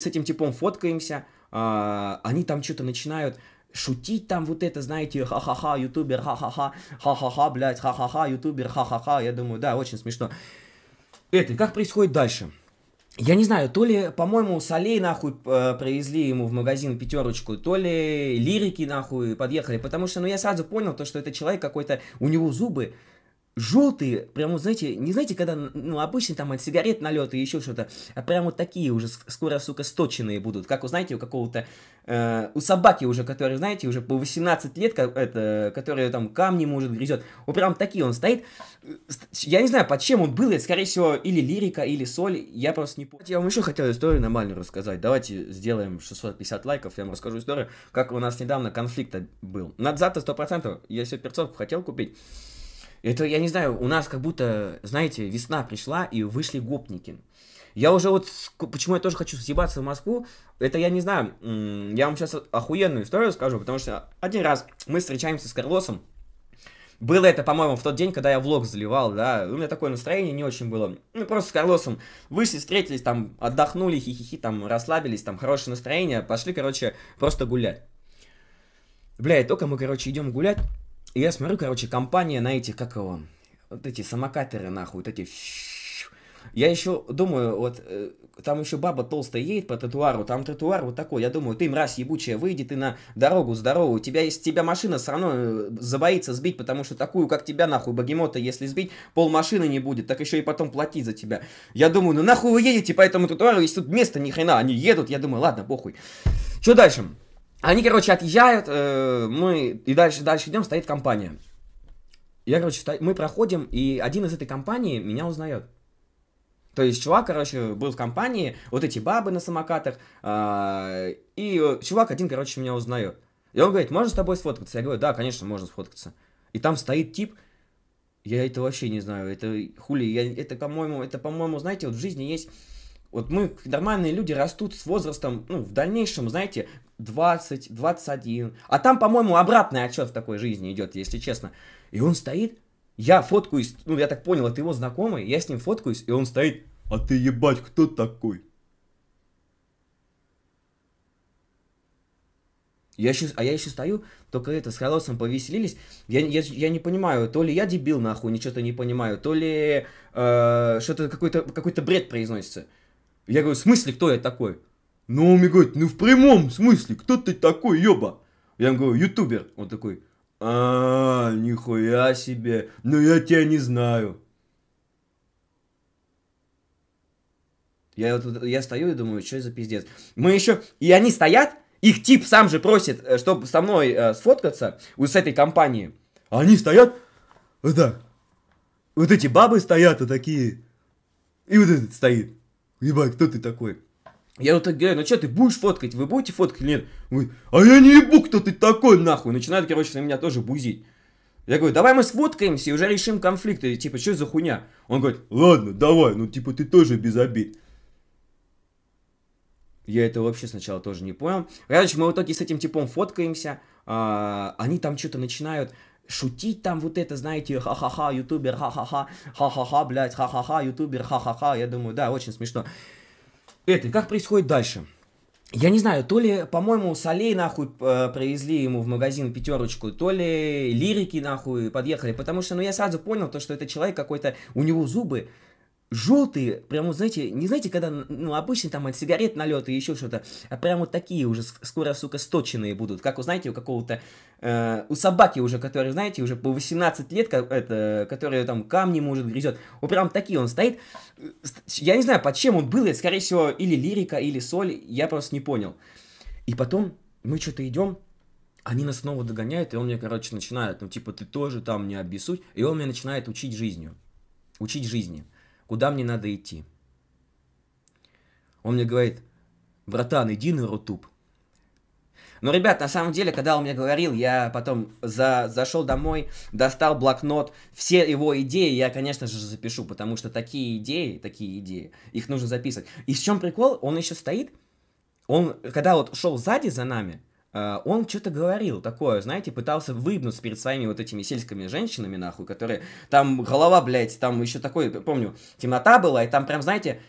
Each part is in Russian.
с этим типом фоткаемся, а, они там что-то начинают шутить там вот это, знаете, ха-ха-ха, ютубер, ха-ха-ха, ха-ха-ха, блядь, ха-ха-ха, ютубер, ха-ха-ха, я думаю, да, очень смешно. Это, как происходит дальше? Я не знаю, то ли, по-моему, солей нахуй э, привезли ему в магазин пятерочку, то ли лирики нахуй подъехали, потому что, ну, я сразу понял то, что это человек какой-то, у него зубы, желтые, прям, знаете, не знаете, когда, ну, обычно там от сигарет налеты и еще что-то, а прям вот такие уже скоро, сука, сточенные будут, как, вы знаете, у какого-то, э, у собаки уже, который, знаете, уже по 18 лет, как, это, который там камни, может, грызет, вот прям такие он стоит, э, я не знаю, под чем он был, это, скорее всего, или лирика, или соль, я просто не помню. Я вам еще хотел историю нормальную рассказать, давайте сделаем 650 лайков, я вам расскажу историю, как у нас недавно конфликт был. Надзата 100%, я себе перцовку хотел купить, это, я не знаю, у нас как будто, знаете, весна пришла и вышли гопники. Я уже вот, почему я тоже хочу съебаться в Москву, это я не знаю, я вам сейчас охуенную историю скажу, потому что один раз мы встречаемся с Карлосом, было это, по-моему, в тот день, когда я влог заливал, да, у меня такое настроение не очень было. Ну, просто с Карлосом вышли, встретились, там, отдохнули, хихихи, там, расслабились, там, хорошее настроение, пошли, короче, просто гулять. Бля, и только мы, короче, идем гулять, и я смотрю, короче, компания на этих, как его, вот эти самокатеры, нахуй, вот эти... Я еще думаю, вот э, там еще баба толстая едет по тротуару, там тротуар вот такой. Я думаю, ты, мразь ебучая, выйди ты на дорогу здоровую. тебя, если тебя машина все равно э, забоится сбить, потому что такую, как тебя, нахуй, богемота, если сбить, пол машины не будет, так еще и потом платить за тебя. Я думаю, ну нахуй вы едете по этому тротуару, если тут места ни хрена, они едут. Я думаю, ладно, похуй. Что дальше? Они, короче, отъезжают, э, мы и дальше, дальше идем, стоит компания. Я, короче, сто... мы проходим, и один из этой компании меня узнает. То есть чувак, короче, был в компании, вот эти бабы на самокатах, а, и э, чувак один, короче, меня узнает. И он говорит, можно с тобой сфоткаться? Я говорю, да, конечно, можно сфоткаться. И там стоит тип, я это вообще не знаю, это хули, я, это, по-моему, это, по-моему, знаете, вот в жизни есть вот мы, нормальные люди, растут с возрастом, ну, в дальнейшем, знаете, 20, 21. А там, по-моему, обратный отчет в такой жизни идет, если честно. И он стоит, я фоткаюсь, ну, я так понял, это его знакомый, я с ним фоткаюсь, и он стоит, а ты ебать, кто такой? Я еще, а я еще стою, только это, с Хайлосом повеселились. Я, я, я не понимаю, то ли я дебил нахуй, ничего-то не понимаю, то ли э, что-то какой-то какой бред произносится. Я говорю, в смысле, кто я такой? Ну, он мне говорит, ну в прямом смысле, кто ты такой, ёба? Я ему говорю, ютубер. Он такой, а, нихуя себе, ну я тебя не знаю. Я, вот, я стою и думаю, что за пиздец. Мы еще... И они стоят, их тип сам же просит, э, чтобы со мной э, сфоткаться, вот с этой компании. Они стоят, вот так. Вот эти бабы стоят, вот такие. И вот этот стоит. Ебать, кто ты такой? Я вот так говорю, ну что, ты будешь фоткать? Вы будете фоткать или нет? Он а я не ебу, кто ты такой, нахуй. Начинает, короче, на меня тоже бузить. Я говорю, давай мы сфоткаемся и уже решим конфликт. И, типа, что за хуйня? Он говорит, ладно, давай, ну типа ты тоже без обид. Я это вообще сначала тоже не понял. Короче, мы в итоге с этим типом фоткаемся. А, они там что-то начинают шутить там вот это, знаете, ха-ха-ха, ютубер, ха-ха-ха, ха-ха-ха, блядь, ха-ха-ха, ютубер, ха-ха-ха. Я думаю, да, очень смешно это, как происходит дальше? Я не знаю, то ли, по-моему, солей нахуй э, привезли ему в магазин пятерочку, то ли лирики нахуй подъехали, потому что, ну, я сразу понял то, что это человек какой-то, у него зубы желтые, прям, знаете, не знаете, когда, ну, обычно там от сигарет налеты и еще что-то, а прям вот такие уже скоро, сука, сточенные будут, как, знаете, у какого-то, э, у собаки уже, который, знаете, уже по 18 лет, как, это, который там камни, может, грызет, вот прям такие он стоит, э, я не знаю, под чем он был, это, скорее всего, или лирика, или соль, я просто не понял. И потом мы что-то идем, они нас снова догоняют, и он мне, короче, начинает, ну, типа, ты тоже там не обессудь, и он мне начинает учить жизнью, учить жизни куда мне надо идти. Он мне говорит, братан, иди на Рутуб. Но, ребят, на самом деле, когда он мне говорил, я потом за, зашел домой, достал блокнот, все его идеи я, конечно же, запишу, потому что такие идеи, такие идеи, их нужно записывать. И в чем прикол? Он еще стоит, он, когда вот шел сзади за нами, а, он что-то говорил такое, знаете, пытался выебнуться перед своими вот этими сельскими женщинами, нахуй, которые там голова, блядь, там еще такой, помню, темнота была, и там прям, знаете,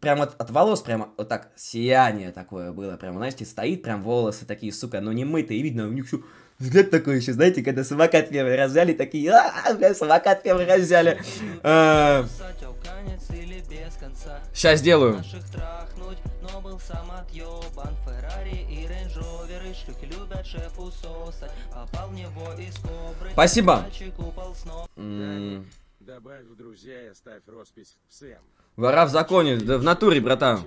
прям от, от волос прямо вот так сияние такое было, прям, знаете, стоит прям волосы такие, сука, но не мытые, и видно, у них все взгляд такой еще, знаете, когда самокат первый раз взяли, такие, а, бля, самокат первый раз взяли. Сейчас сделаю был сам отъебан Феррари и Рейндж Шлюхи любят шефу сосать Попал в него из кобры Спасибо Добавь в друзья и оставь роспись всем. Вора в законе, да в натуре, братан.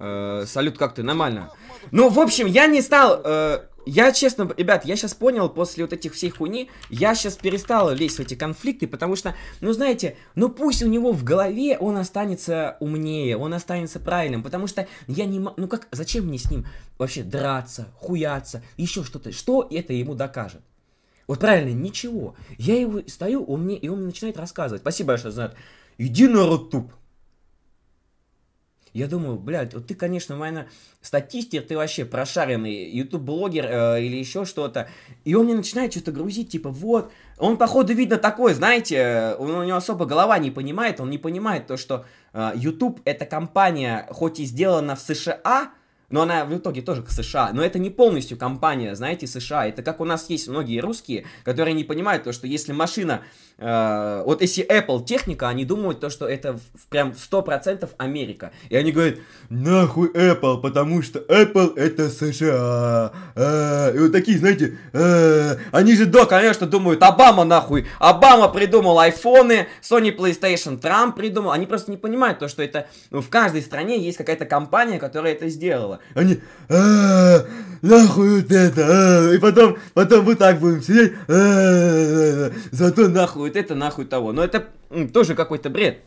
Э, салют, как ты? Нормально. Ну, в общем, я не стал... Э, я, честно, ребят, я сейчас понял после вот этих всех хуйни, я сейчас перестал лезть в эти конфликты, потому что, ну, знаете, ну пусть у него в голове он останется умнее, он останется правильным, потому что я не могу, ну как, зачем мне с ним вообще драться, хуяться, еще что-то, что это ему докажет? Вот правильно, ничего. Я его стою, он мне, и он мне начинает рассказывать. Спасибо большое за это. Иди на рот туп. Я думаю, блядь, вот ты, конечно, наверное, статистик, ты вообще прошаренный, ютуб-блогер э, или еще что-то. И он мне начинает что-то грузить, типа, вот. Он, походу, видно такой, знаете, э, он, у него особо голова не понимает, он не понимает то, что э, YouTube это компания, хоть и сделана в США, но она в итоге тоже к США. Но это не полностью компания, знаете, США. Это как у нас есть многие русские, которые не понимают то, что если машина Э, вот если Apple техника, они думают то, что это в, прям 100% Америка. И они говорят, нахуй Apple, потому что Apple это США. Э, и вот такие, знаете, э, они же, да, конечно, думают, Обама нахуй, Обама придумал айфоны, Sony PlayStation, Трамп придумал. Они просто не понимают то, что это ну, в каждой стране есть какая-то компания, которая это сделала. Они, нахуй вот это, и потом, потом мы так будем сидеть, зато нахуй вот это нахуй того. Но это тоже какой-то бред.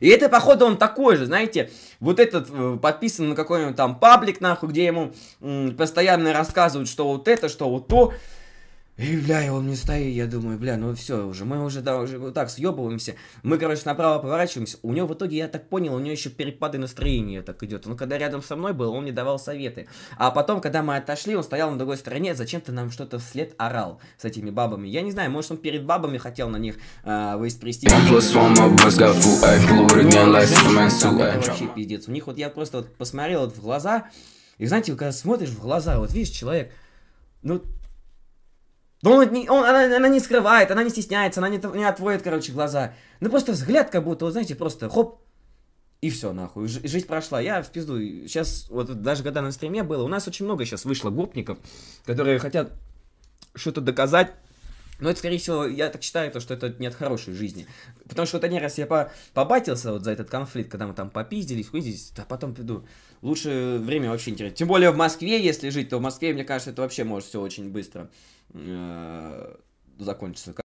И это, походу, он такой же, знаете, вот этот э, подписан на какой-нибудь там паблик, нахуй, где ему э, постоянно рассказывают, что вот это, что вот то. И, бля, его не стоит, я думаю, бля, ну все уже, мы уже, да, уже вот так съебываемся. Мы, короче, направо поворачиваемся. У него в итоге, я так понял, у него еще перепады настроения так идет. Он когда рядом со мной был, он мне давал советы. А потом, когда мы отошли, он стоял на другой стороне, зачем-то нам что-то вслед орал с этими бабами. Я не знаю, может он перед бабами хотел на них э, а, выистрясти. Ну, ну, ну, вообще пиздец. У них вот я просто вот посмотрел вот в глаза, и знаете, когда смотришь в глаза, вот видишь, человек, ну да он, не, он она, она не скрывает, она не стесняется, она не, не отводит, короче, глаза. Ну просто взгляд как будто, вот знаете, просто хоп, и все, нахуй. Ж, жизнь прошла. Я в пизду. Сейчас, вот даже когда на стриме было, у нас очень много сейчас вышло гопников, которые хотят что-то доказать, но это, скорее всего, я так считаю, то, что это не от хорошей жизни. Потому что вот один раз я по побатился вот за этот конфликт, когда мы там попиздились, хуйзились, а потом приду. Лучше время вообще не терять. Тем более в Москве, если жить, то в Москве, мне кажется, это вообще может все очень быстро э, закончиться.